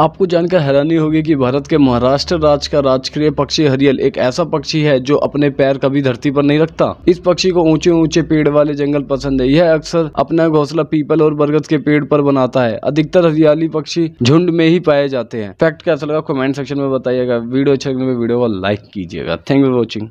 आपको जानकर हैरानी होगी कि भारत के महाराष्ट्र राज्य का राजकीय पक्षी हरियल एक ऐसा पक्षी है जो अपने पैर कभी धरती पर नहीं रखता इस पक्षी को ऊंचे ऊंचे पेड़ वाले जंगल पसंद है यह अक्सर अपना घोंसला पीपल और बरगद के पेड़ पर बनाता है अधिकतर हरियाली पक्षी झुंड में ही पाए जाते हैं फैक्ट कैसा लगा कमेंट सेक्शन में बताइएगा वीडियो अच्छा लगने तो वीडियो को लाइक कीजिएगा थैंक यू फॉर वॉचिंग